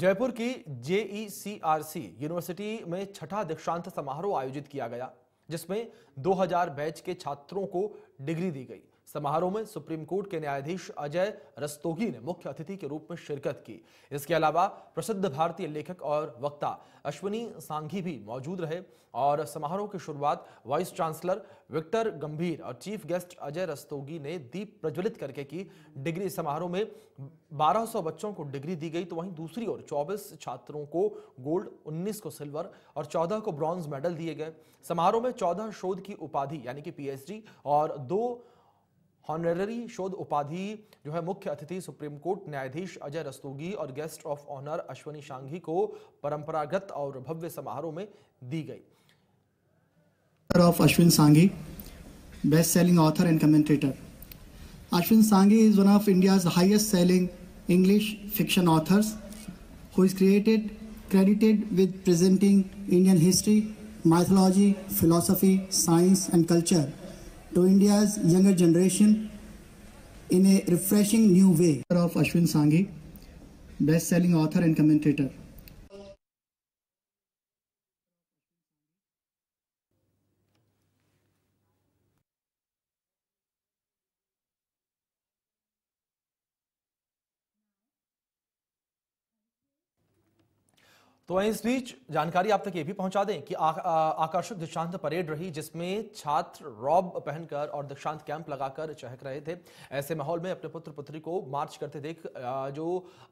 जयपुर की JECRC university में छठा दीक्षांत समारोह आयोजित किया गया जिसमें 2000 बैच के छात्रों को डिग्री दी गई समारोह में सुप्रीम कोर्ट के न्यायाधीश अजय रस्तोगी ने मुख्य अतिथि के रूप में शिरकत की इसके अलावा प्रसिद्ध भारतीय लेखक और वक्ता अश्विनी सांघी भी मौजूद रहे और समारोह की शुरुआत वाइस चांसलर विक्टर गंभीर और चीफ गेस्ट अजय रस्तोगी ने दीप प्रज्वलित करके की डिग्री समारोह में 1200 बच्चों को डिग्री दी गई तो वहीं दूसरी ओर 24 छात्रों को गोल्ड 19 को सिल्वर और 14 को ब्रॉन्ज मेडल दिए गए समारोह में 14 शोध की उपाधि यानी कि पीएचडी और दो हॉनररी शोध उपाधि जो है मुख्य अतिथि सुप्रीम कोर्ट न्यायाधीश अजय रस्तोगी और guest of honour Ashwani Sanghi को परंपरागत और भव्य समारोह में दी गई of Ashwin Sanghi best selling author and commentator Ashwin Sanghi is one of India highest selling English fiction authors who is created credited with presenting Indian history mythology philosophy science and culture to India's younger generation in a refreshing new way. Of Ashwin Sanghi, best-selling author and commentator. तो वहीं इस बीच जानकारी आप तक ये भी पहुंचा दें कि आकर्षक दीक्षांत परेड रही जिसमें छात्र रॉब पहनकर और दीक्षांत कैंप लगाकर चहक रहे थे ऐसे माहौल में अपने पुत्र पुत्री को मार्च करते देख जो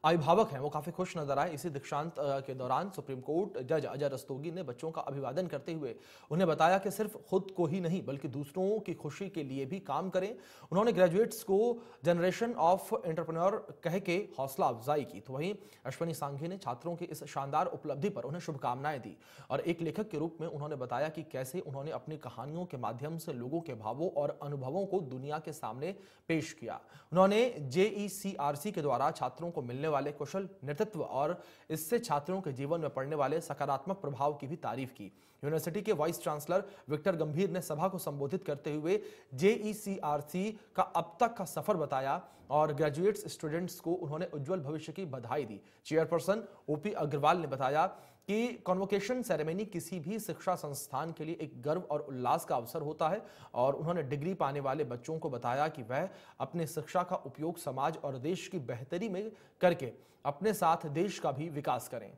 अभिभावक हैं वो काफी खुश नजर आए इसी दीक्षांत के दौरान सुप्रीम कोर्ट जज अजय रस्तोगी ने बच्चों का अभिवादन करते हुए उन्हें बताया कि सिर्फ खुद को ही नहीं बल्कि दूसरों की खुशी के लिए भी काम करें उन्होंने ग्रेजुएट्स को जनरेशन ऑफ एंटरप्रेन्योर कह के हौसला अफजाई की तो वहीं अश्वनी सांघे ने छात्रों के इस शानदार उपलब्धि पर उन्हें शुभकामनाएं दी और एक लेखक के रूप में उन्होंने बताया कि कैसे उन्होंने अपनी कहानियों के माध्यम से लोगों के भावों और अनुभवों को दुनिया के सामने पेश किया उन्होंने जेईसीआरसी e के द्वारा छात्रों को मिलने वाले कुशल नेतृत्व और इससे छात्रों के जीवन में पड़ने वाले सकारात्मक प्रभाव की भी तारीफ की यूनिवर्सिटी के वाइस चांसलर विक्टर गंभीर ने सभा को संबोधित करते हुए जेईसीआरसी e का अब तक का सफर बताया और ग्रेजुएट स्टूडेंट्स को उन्होंने उज्जवल भविष्य की बधाई दी चेयरपर्सन ओपी अग्रवाल ने बताया कि कॉन्वोकेशन सेरेमनी किसी भी शिक्षा संस्थान के लिए एक गर्व और उल्लास का अवसर होता है और उन्होंने डिग्री पाने वाले बच्चों को बताया कि वह अपने शिक्षा का उपयोग समाज और देश की बेहतरी में करके अपने साथ देश का भी विकास करें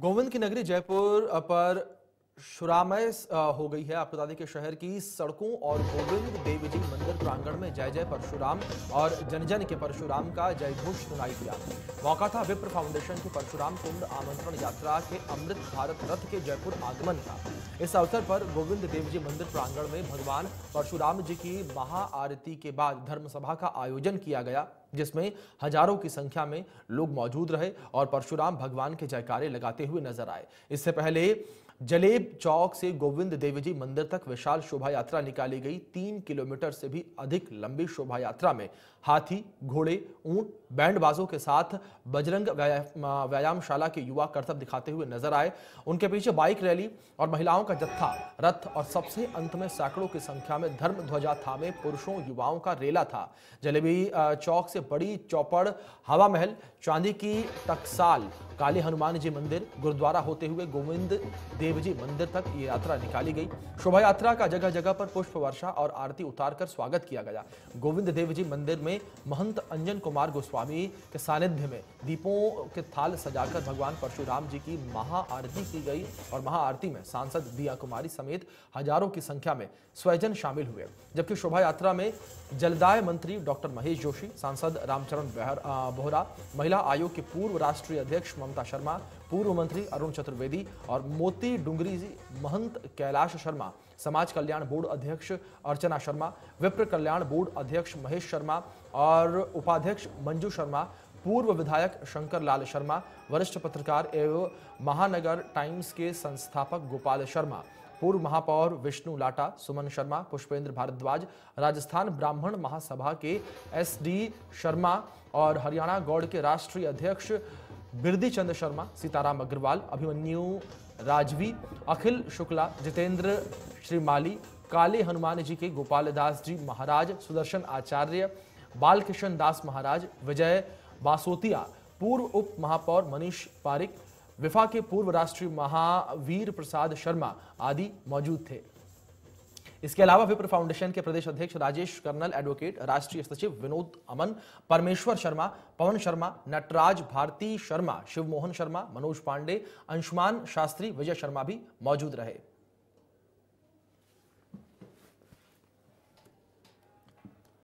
गोविंद की नगरी जयपुर पर शुरामय हो गई है आपको बता दें कि शहर की सड़कों और गोविंद देव जी मंदिर प्रांगण में जय जय परशुराम और जन जन के परशुराम का जय घोष सुनाई दिया मौका था विप्र फाउंडेशन की परशुराम कुंड आमंत्रण यात्रा के अमृत भारत रथ के जयपुर आगमन का इस अवसर पर गोविंद देव जी मंदिर प्रांगण में भगवान परशुराम जी की महाआरती के बाद धर्मसभा का आयोजन किया गया जिसमें हजारों की संख्या में लोग मौजूद रहे और परशुराम भगवान के जयकारे लगाते हुए नजर आए इससे पहले जलेब चौक से गोविंद देवी जी मंदिर तक विशाल शोभा यात्रा निकाली गई तीन किलोमीटर से भी अधिक लंबी शोभा यात्रा में हाथी घोड़े ऊंट बैंड बाजों के साथ बजरंग व्यायामशाला के युवा करतब दिखाते हुए नजर आए उनके पीछे बाइक रैली और महिलाओं का जत्था रथ और सबसे अंत में सैकड़ों की संख्या में धर्म ध्वजा थामे पुरुषों युवाओं का रेला था जलेबी चौक से बड़ी चौपड़ हवा महल चांदी की टकसाल काले हनुमान जी मंदिर गुरुद्वारा होते हुए गोविंद देव जी मंदिर तक ये यात्रा निकाली गई शोभा यात्रा का जगह जगह पर पुष्प वर्षा और आरती उतार कर स्वागत किया गया गोविंद देव जी मंदिर में में महंत अंजन कुमार गोस्वामी के सानिध्य में दीपों के थाल सजाकर भगवान परशुराम जी की महाआरती की गई और महाआरती में सांसद दिया कुमारी समेत हजारों की संख्या में स्वजन शामिल हुए जबकि शोभा यात्रा में जलदाय मंत्री डॉक्टर महेश जोशी सांसद रामचरण बोहरा महिला आयोग के पूर्व राष्ट्रीय अध्यक्ष ममता शर्मा पूर्व मंत्री अरुण चतुर्वेदी और मोती डुंगरी महंत कैलाश शर्मा समाज कल्याण बोर्ड अध्यक्ष अर्चना शर्मा विप्र कल्याण बोर्ड अध्यक्ष महेश शर्मा और उपाध्यक्ष मंजू शर्मा पूर्व विधायक शंकर लाल शर्मा वरिष्ठ पत्रकार एवं महानगर टाइम्स के संस्थापक गोपाल शर्मा पूर्व महापौर विष्णु लाटा सुमन शर्मा पुष्पेंद्र भारद्वाज राजस्थान ब्राह्मण महासभा के एसडी शर्मा और हरियाणा गौड़ के राष्ट्रीय अध्यक्ष बिरदी चंद्र शर्मा सीताराम अग्रवाल अभिमन्यु राजवी अखिल शुक्ला जितेंद्र श्रीमाली काले हनुमान जी के गोपाल दास जी महाराज सुदर्शन आचार्य बालकिशन दास महाराज विजय बासोतिया पूर्व उप महापौर मनीष पारिक विफा के पूर्व राष्ट्रीय महावीर प्रसाद शर्मा आदि मौजूद थे इसके अलावा विप्र फाउंडेशन के प्रदेश अध्यक्ष राजेश कर्नल एडवोकेट राष्ट्रीय सचिव विनोद अमन परमेश्वर शर्मा पवन शर्मा नटराज भारती शर्मा शिवमोहन शर्मा मनोज पांडे अंशुमान शास्त्री विजय शर्मा भी मौजूद रहे